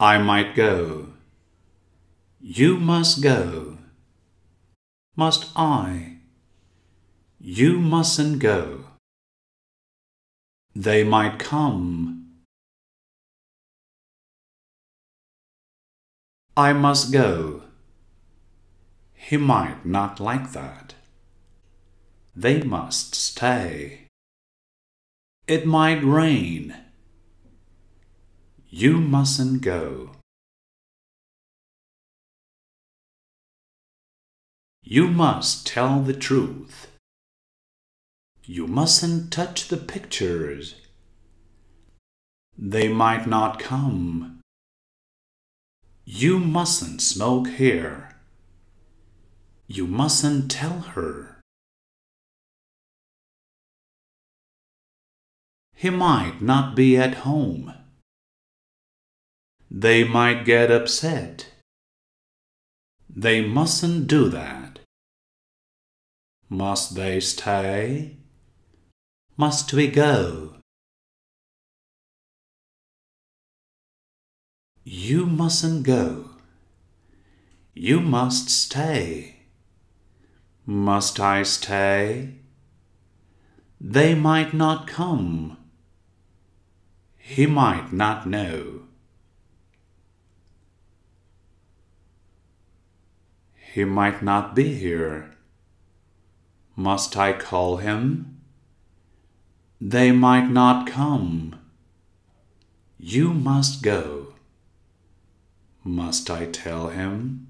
I might go. You must go. Must I? You mustn't go. They might come. I must go. He might not like that. They must stay. It might rain. You mustn't go. You must tell the truth. You mustn't touch the pictures. They might not come. You mustn't smoke here. You mustn't tell her. He might not be at home they might get upset. They mustn't do that. Must they stay? Must we go? You mustn't go. You must stay. Must I stay? They might not come. He might not know. He might not be here. Must I call him? They might not come. You must go. Must I tell him?